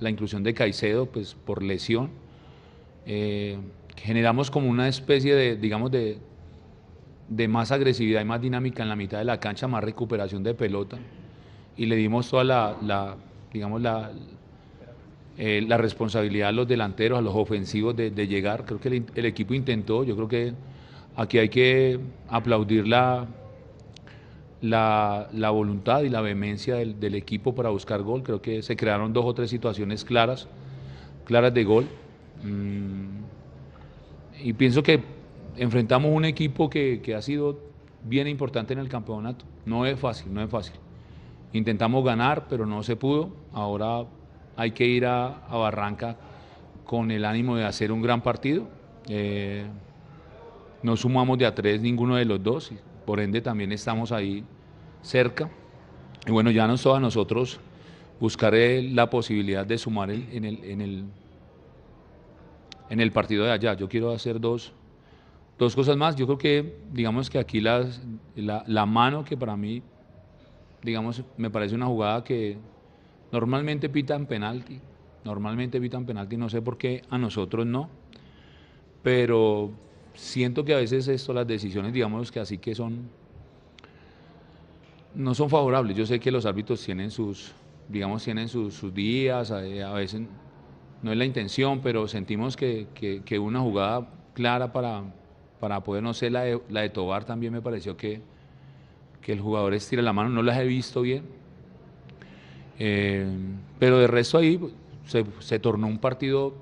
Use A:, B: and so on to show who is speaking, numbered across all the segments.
A: la inclusión de Caicedo pues, por lesión. Eh, generamos como una especie de, digamos, de, de más agresividad y más dinámica en la mitad de la cancha, más recuperación de pelota. Y le dimos toda la, digamos, la, eh, la responsabilidad a los delanteros, a los ofensivos de, llegar. Creo que el, el, equipo intentó, yo creo que aquí hay que aplaudir la, la, voluntad y la vehemencia del, equipo para buscar gol. Creo que se crearon dos o tres situaciones claras, claras de gol. Mm, y pienso que enfrentamos un equipo que, ha sido bien importante en el campeonato. No es fácil, no es fácil. Intentamos ganar, pero no se pudo. Ahora hay que ir a, Barranca con el ánimo de hacer un gran partido. Eh, no sumamos de a tres ninguno de los dos, por ende también estamos ahí cerca. Y bueno, ya no solo a nosotros Buscaré eh, la posibilidad de sumar el, en, el, en, el, en el partido de allá. Yo quiero hacer dos, dos cosas más. Yo creo que, digamos que aquí la, la mano que para mí, digamos, me parece una jugada que normalmente pitan penalti. Normalmente pitan penalti, no sé por qué a nosotros no. Pero siento que a veces esto, las decisiones, digamos que así que son no son favorables. Yo sé que los árbitros tienen sus, digamos, tienen sus, días, eh, a, veces no es la intención, pero sentimos que, una jugada clara para, para poder, no sé, la de, Tobar también me pareció que, que el jugador estira la mano, no las he visto bien. Eh, pero de resto ahí se, tornó un partido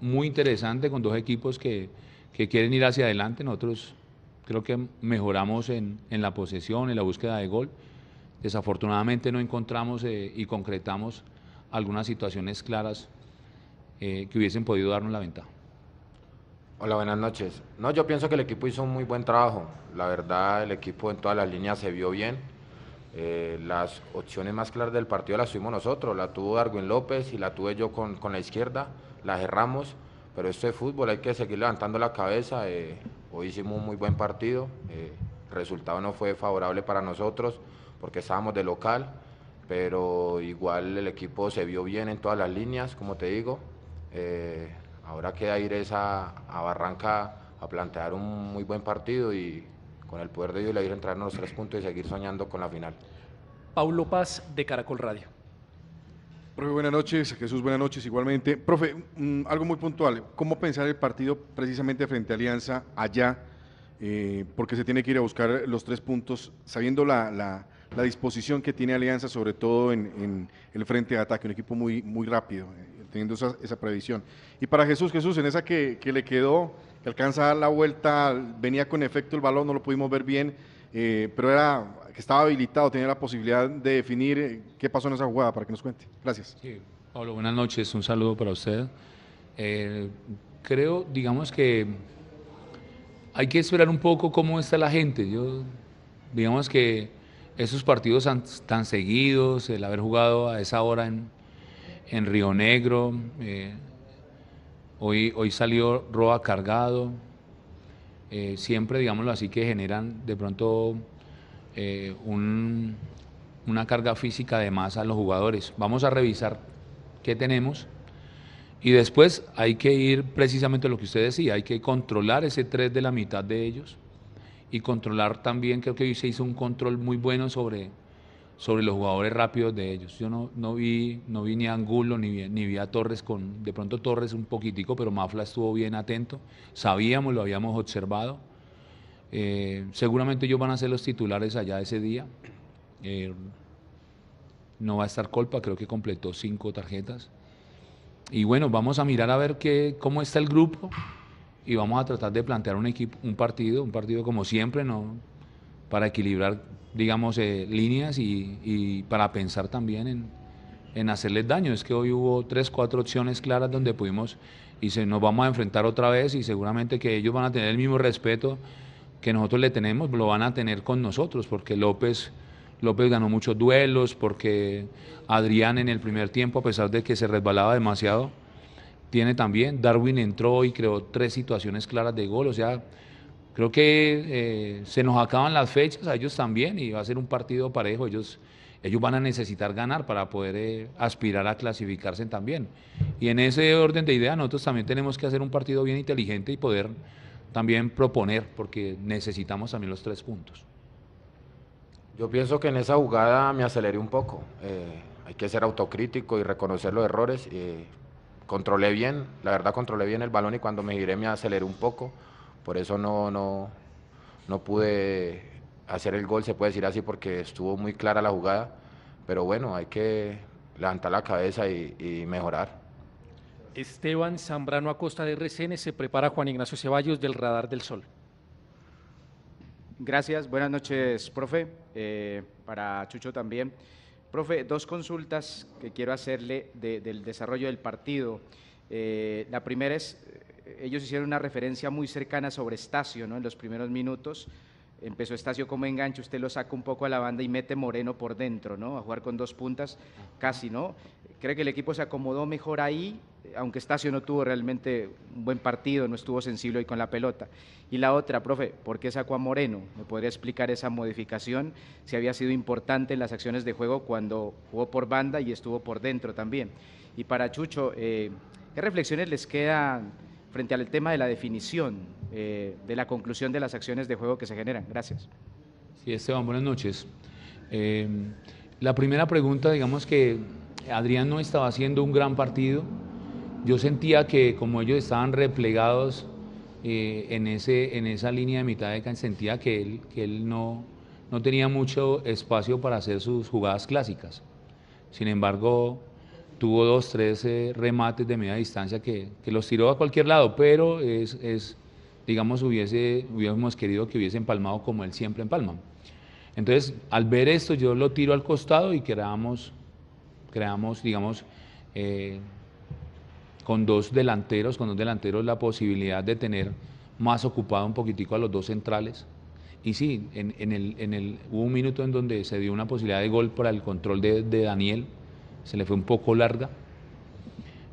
A: muy interesante con dos equipos que, que quieren ir hacia adelante. Nosotros Creo que mejoramos en, la posesión, en la búsqueda de gol. Desafortunadamente no encontramos eh, y concretamos algunas situaciones
B: claras eh, que hubiesen podido darnos la ventaja. Hola, buenas noches. No, yo pienso que el equipo hizo un muy buen trabajo. La verdad, el equipo en todas las líneas se vio bien. Eh, las opciones más claras del partido las tuvimos nosotros. La tuvo Darwin López y la tuve yo con, la izquierda. La cerramos. pero esto es fútbol, hay que seguir levantando la cabeza. Hoy hicimos un muy buen partido, eh, el resultado no fue favorable para nosotros porque estábamos de local, pero igual el equipo se vio bien en todas las líneas, como te digo. Eh, ahora queda ir esa a Barranca a plantear un muy buen partido y con el poder de Dios le ir a entrar los tres puntos y seguir soñando
C: con la final. Paulo Paz de Caracol Radio. Profe, buenas noches. Jesús, buenas noches igualmente. Profe, algo muy puntual. ¿Cómo pensar el partido precisamente frente a Alianza allá? Eh, porque se tiene que ir a buscar los tres puntos, sabiendo la, disposición que tiene Alianza, sobre todo en, el frente de ataque, un equipo muy, muy rápido, eh, teniendo esa, previsión. Y para Jesús, Jesús, en esa que, que le quedó, que alcanza la vuelta, venía con efecto el balón, no lo pudimos ver bien eh, pero era que estaba habilitado, tenía la posibilidad de definir eh, qué pasó en esa jugada, para que nos cuente. Gracias. Sí. Pablo,
A: buenas noches, un saludo para usted. Eh, creo, digamos que hay que esperar un poco cómo está la gente. Yo, digamos que esos partidos tan, seguidos, el haber jugado a esa hora en, en Río Negro, hoy, hoy salió Roa cargado, eh, siempre, digámoslo así, que generan de pronto eh, una carga física de más a los jugadores. Vamos a revisar qué tenemos y después hay que ir precisamente lo que usted decía, hay que controlar ese tres de la mitad de ellos y controlar también, creo que hoy se hizo un control muy bueno sobre sobre los jugadores rápidos de ellos. Yo no, no, vi, no vi ni Angulo ni vi, ni a Torres, con, de pronto Torres un poquitico, pero Mafla estuvo bien atento, sabíamos, lo habíamos observado. Eh, seguramente ellos van a ser los titulares allá ese día. Eh, no va a estar culpa creo que completó cinco tarjetas. Y bueno, vamos a mirar a ver qué, cómo está el grupo y vamos a tratar de plantear un equipo, un partido, un partido como siempre, no, para equilibrar, digamos, eh, líneas y, para pensar también en, en, hacerles daño. Es que hoy hubo tres, cuatro opciones claras donde pudimos y se, nos vamos a enfrentar otra vez y seguramente que ellos van a tener el mismo respeto que nosotros le tenemos, lo van a tener con nosotros, porque López... López ganó muchos duelos porque Adrián en el primer tiempo, a pesar de que se resbalaba demasiado, tiene también. Darwin entró y creó tres situaciones claras de gol. O sea, Creo que eh, se nos acaban las fechas a ellos también y va a ser un partido parejo. Ellos, ellos van a necesitar ganar para poder eh, aspirar a clasificarse también. Y en ese orden de idea nosotros también tenemos que hacer un partido bien inteligente y poder también proponer, porque necesitamos también los tres puntos.
B: Yo pienso que en esa jugada me aceleré un poco. Eh, hay que ser autocrítico y reconocer los errores. controlé bien, la verdad controlé bien el balón y cuando me giré me aceleré un poco por eso no, no, no pude hacer el gol, se puede decir así, porque estuvo muy clara la jugada. Pero bueno, hay que levantar la cabeza y, mejorar.
C: Esteban Zambrano Acosta de RCN se prepara Juan Ignacio Ceballos del Radar del Sol.
B: Gracias, buenas noches, profe. Eh, para Chucho también. Profe, dos consultas que quiero hacerle del desarrollo del partido. Eh, la primera es, ellos hicieron una referencia muy cercana sobre Estacio, ¿no? En los primeros minutos. Empezó Estacio como enganche, usted lo saca un poco a la banda y mete Moreno por dentro, ¿no? A jugar con dos puntas, casi, ¿no? Creo que el equipo se acomodó mejor ahí, aunque Estacio no tuvo realmente un buen partido, no estuvo sensible y con la pelota. Y la otra, profe, ¿por qué sacó a Moreno? ¿Me podría explicar esa modificación? Si había sido importante en las acciones de juego cuando jugó por banda y estuvo por dentro también. Y para Chucho, eh, ¿qué reflexiones les quedan? frente al tema de la definición eh, de la conclusión de las acciones de juego que se generan. Gracias.
A: Sí, Esteban, buenas noches. Eh, la primera pregunta, digamos que Adrián no estaba haciendo un gran partido. Yo sentía que como ellos estaban replegados eh, en, ese, en esa línea de mitad de cancha, sentía que él, que él no, no tenía mucho espacio para hacer sus jugadas clásicas. Sin embargo, tuvo dos, tres eh, remates de media distancia que, que, los tiró a cualquier lado, pero es, es digamos, hubiese, hubiésemos querido que hubiese empalmado como él siempre empalma. Entonces, al ver esto, yo lo tiro al costado y creamos, creamos digamos, eh, con dos delanteros, con dos delanteros la posibilidad de tener más ocupado un poquitico a los dos centrales. Y sí, en, en el, en el, hubo un minuto en donde se dio una posibilidad de gol para el control de, de Daniel, se le fue un poco larga,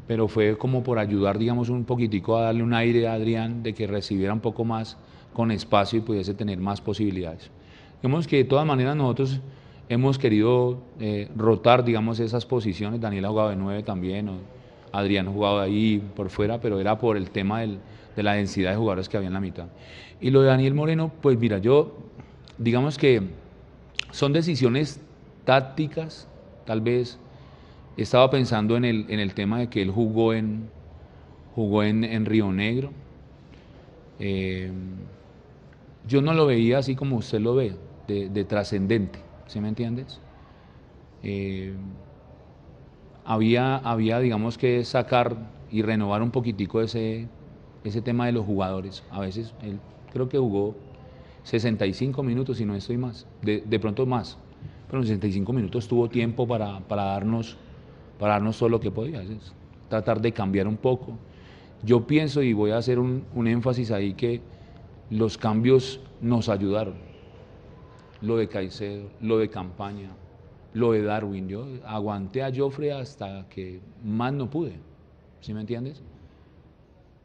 A: pero fue como por ayudar, digamos, un poquitico a darle un aire a Adrián de que recibiera un poco más con espacio y pudiese tener más posibilidades. Digamos que de todas maneras nosotros hemos querido eh, rotar, digamos, esas posiciones. Daniel ha jugado de nueve también, Adrián ha jugado ahí por fuera, pero era por el tema de la densidad de jugadores que había en la mitad. Y lo de Daniel Moreno, pues mira, yo, digamos que son decisiones tácticas, tal vez estaba pensando en el, en el tema de que él jugó en, jugó en, Río Negro. Em, yo no lo veía así como usted lo ve, de, trascendente, ¿sí me entiendes? Em, había, había, digamos, que sacar y renovar un poquitico ese, ese tema de los jugadores. A veces él creo que jugó 65 minutos, y no estoy más, de, pronto más, pero en 65 minutos tuvo tiempo para, para darnos pararnos todo lo que podía, tratar de cambiar un poco. Yo pienso, y voy a hacer un, énfasis ahí, que los cambios nos ayudaron. Lo de Caicedo, lo de Campaña, lo de Darwin. Yo aguanté a Joffre hasta que más no pude. ¿Sí me entiendes?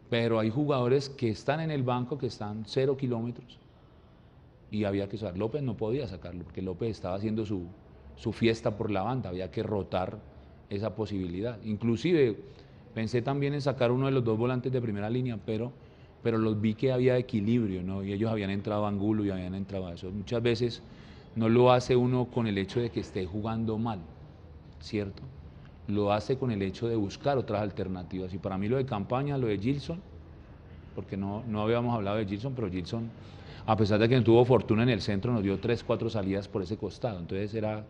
A: Pero hay jugadores que están en el banco, que están cero kilómetros, y había que usar. López no podía sacarlo, porque López estaba haciendo su, su fiesta por la banda, había que rotar esa posibilidad. Inclusive pensé también en sacar uno de los dos volantes de primera línea, pero, pero los vi que había equilibrio, ¿no? Y ellos habían entrado a Angulo y habían entrado a eso. Muchas veces no lo hace uno con el hecho de que esté jugando mal, ¿cierto? Lo hace con el hecho de buscar otras alternativas. Y para mí lo de campaña, lo de Gilson, porque no, no habíamos hablado de Gilson, pero Gilson, a pesar de que tuvo fortuna en el centro, nos dio tres, cuatro salidas por ese costado. Entonces era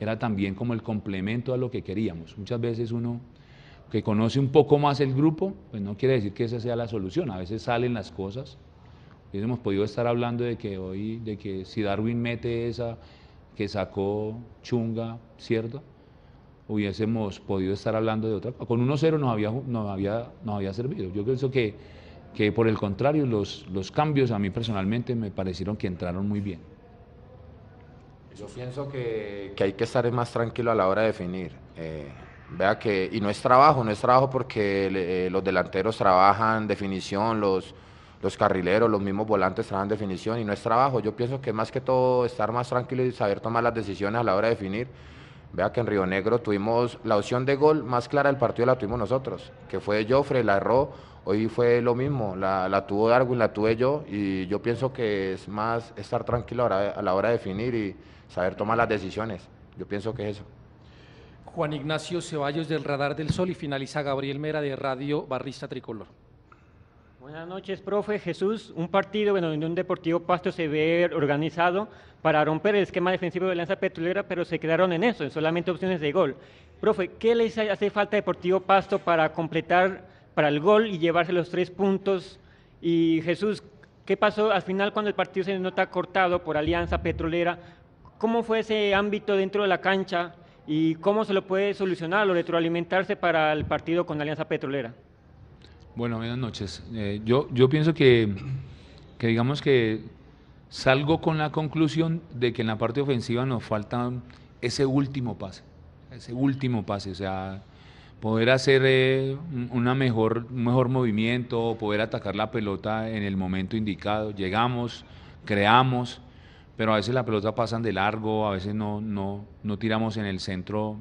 A: era también como el complemento a lo que queríamos. Muchas veces uno que conoce un poco más el grupo, pues no quiere decir que esa sea la solución. A veces salen las cosas. Hubiésemos podido estar hablando de que hoy, de que si Darwin mete esa que sacó Chunga, ¿cierto? Hubiésemos podido estar hablando de otra cosa. Con 1-0 nos había, había, había servido. Yo pienso que, que por el contrario, los
B: cambios a mí personalmente me parecieron que entraron muy bien. Yo pienso que, hay que estar más tranquilo a la hora de definir. Eh, vea que, y no es trabajo, no es trabajo porque eh, los delanteros trabajan definición, los, los carrileros, los mismos volantes trabajan definición y no es trabajo. Yo pienso que más que todo estar más tranquilo y saber tomar las decisiones a la hora de definir. Vea que en Río Negro tuvimos la opción de gol más clara del partido la tuvimos nosotros, que fue Joffre, la erró, hoy fue lo mismo, la, la tuvo Darwin, la tuve yo y yo pienso que es más estar tranquilo a la hora de definir y, saber tomar las decisiones. Yo pienso que es eso.
C: Juan Ignacio Ceballos del Radar del Sol y finaliza Gabriel Mera de Radio Barrista Tricolor.
B: Buenas noches, profe Jesús. Un partido bueno, donde un Deportivo Pasto se ve organizado para romper el esquema defensivo de Alianza Petrolera, pero se quedaron en eso, en solamente opciones de gol. Profe, ¿qué les hace falta a Deportivo Pasto para completar para el gol y llevarse los tres puntos? Y Jesús, ¿qué pasó al final cuando el partido se nota cortado por Alianza Petrolera? ¿Cómo fue ese ámbito dentro de la cancha y cómo se lo puede solucionar o retroalimentarse para el partido con Alianza Petrolera?
A: Bueno, buenas noches. Eh, yo, yo pienso que, que, digamos que salgo con la conclusión de que en la parte ofensiva nos falta ese último pase, ese último pase, o sea, poder hacer eh, una mejor, un mejor movimiento, poder atacar la pelota en el momento indicado. Llegamos, creamos, pero a veces la pelota pasan de largo, a veces no, no, no tiramos en el centro,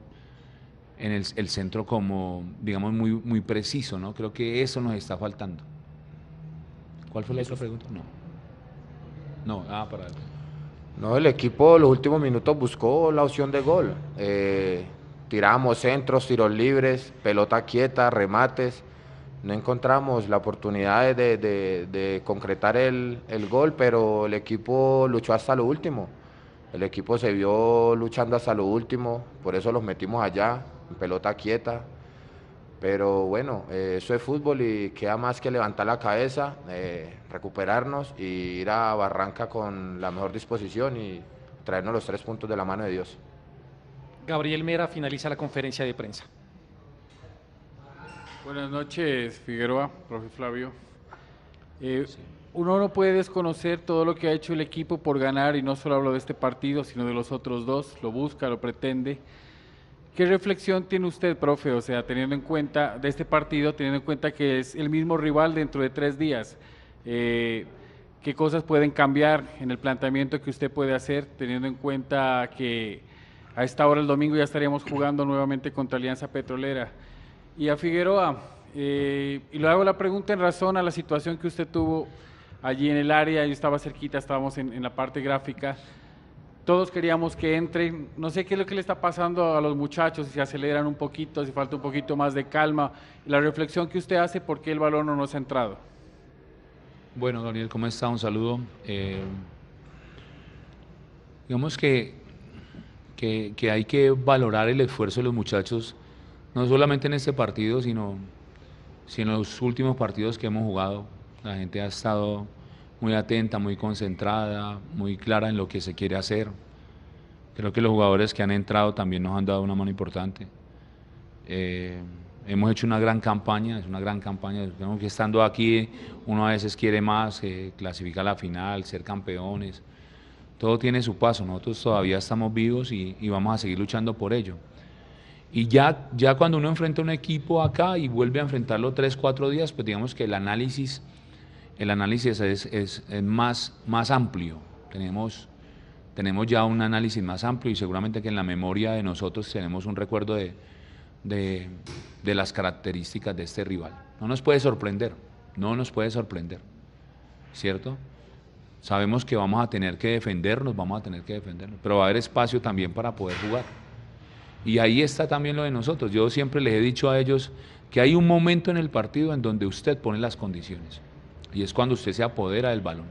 A: en el, centro como, digamos, muy, muy preciso, ¿no? Creo que eso nos está faltando. ¿Cuál fue la otra pregunta? No. No, ah, para...
B: No, el equipo los últimos minutos buscó la opción de gol. Eh, tiramos centros, tiros libres, pelota quieta, remates no encontramos la oportunidad de, concretar el, gol, pero el equipo luchó hasta lo último. El equipo se vio luchando hasta lo último, por eso los metimos allá, en pelota quieta. Pero bueno, eh, eso es fútbol y queda más que levantar la cabeza, eh, recuperarnos y ir a Barranca con la mejor disposición y traernos los tres puntos de la mano
C: de Dios. Gabriel Mera finaliza la conferencia de prensa. Buenas noches, Figueroa, profe Flavio. Eh, uno no puede desconocer todo lo que ha hecho el equipo por ganar, y no solo hablo de este partido, sino de los otros dos, lo busca, lo pretende. ¿Qué reflexión tiene usted, profe? O sea, teniendo en cuenta de este partido, teniendo en cuenta que es el mismo rival dentro de tres días, eh, ¿qué cosas pueden cambiar en el planteamiento que usted puede hacer, teniendo en cuenta que a esta hora el domingo ya estaríamos jugando nuevamente contra Alianza Petrolera? Y a Figueroa, eh, y le hago la pregunta en razón a la situación que usted tuvo allí en el área, yo estaba cerquita, estábamos en, la parte gráfica, todos queríamos que entren, no sé qué es lo que le está pasando a los muchachos, si se aceleran un poquito, si falta un poquito más de calma, la reflexión que usted hace, ¿por qué el balón no nos ha entrado? Bueno, Daniel,
A: ¿cómo está? Un saludo. Eh, digamos que, que hay que valorar el esfuerzo de los muchachos no solamente en este partido, sino, si en los últimos partidos que hemos jugado. La gente ha estado muy atenta, muy concentrada, muy clara en lo que se quiere hacer. Creo que los jugadores que han entrado también nos han dado una mano importante. Eh, hemos hecho una gran campaña, es una gran campaña. Creo que estando aquí uno a veces quiere más, clasifica eh, clasificar la final, ser campeones. Todo tiene su paso, nosotros todavía estamos vivos y vamos a seguir luchando por ello. Y ya, ya cuando uno enfrenta un equipo acá y vuelve a enfrentarlo tres, cuatro días, pues digamos que el análisis, el análisis es, más, más amplio. Tenemos, tenemos ya un análisis más amplio y seguramente que en la memoria de nosotros tenemos un recuerdo de, de las características de este rival. No nos puede sorprender, no nos puede sorprender, ¿cierto? Sabemos que vamos a tener que defendernos, vamos a tener que defendernos, pero va a haber espacio también para poder jugar. Y ahí está también lo de nosotros. Yo siempre les he dicho a ellos que hay un momento en el partido en donde usted pone las condiciones. Y es cuando usted se apodera del balón.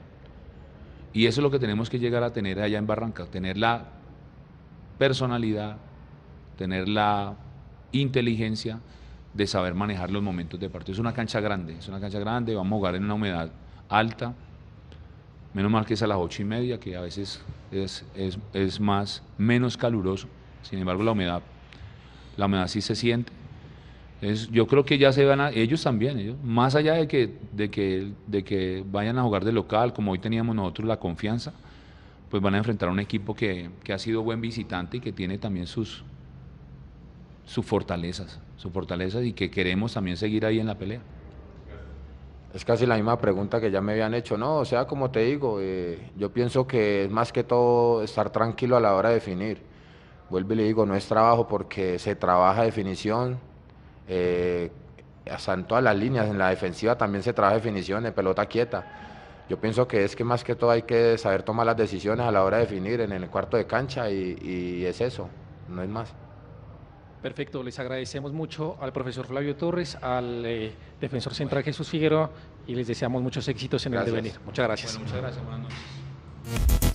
A: Y eso es lo que tenemos que llegar a tener allá en Barranca, tener la personalidad, tener la inteligencia de saber manejar los momentos de partido. Es una cancha grande, es una cancha grande, vamos a jugar en una humedad alta. Menos mal que es a las ocho y media, que a veces es, es más, menos caluroso. Sin embargo, la humedad, la humedad sí se siente. yo creo que ya se van a, ellos también, ellos, más allá de que, de, que, de que vayan a jugar de local, como hoy teníamos nosotros la confianza, pues van a enfrentar a un equipo que, ha sido buen visitante y que tiene también sus, sus fortalezas, fortalezas y que
B: queremos también seguir ahí en la pelea. Es casi la misma pregunta que ya me habían hecho, ¿no? O sea, como te digo, eh, yo pienso que es más que todo estar tranquilo a la hora de definir vuelvo y le digo, no es trabajo porque se trabaja definición, eh, hasta en todas las líneas, en la defensiva también se trabaja definición, de pelota quieta. Yo pienso que es que más que todo hay que saber tomar las decisiones a la hora de definir en el cuarto de cancha y, es eso, no es más.
C: Perfecto, les agradecemos mucho al profesor Flavio Torres, al eh, defensor central Jesús Figueroa y les deseamos muchos éxitos en el devenir. Muchas gracias. muchas
A: gracias, buenas noches.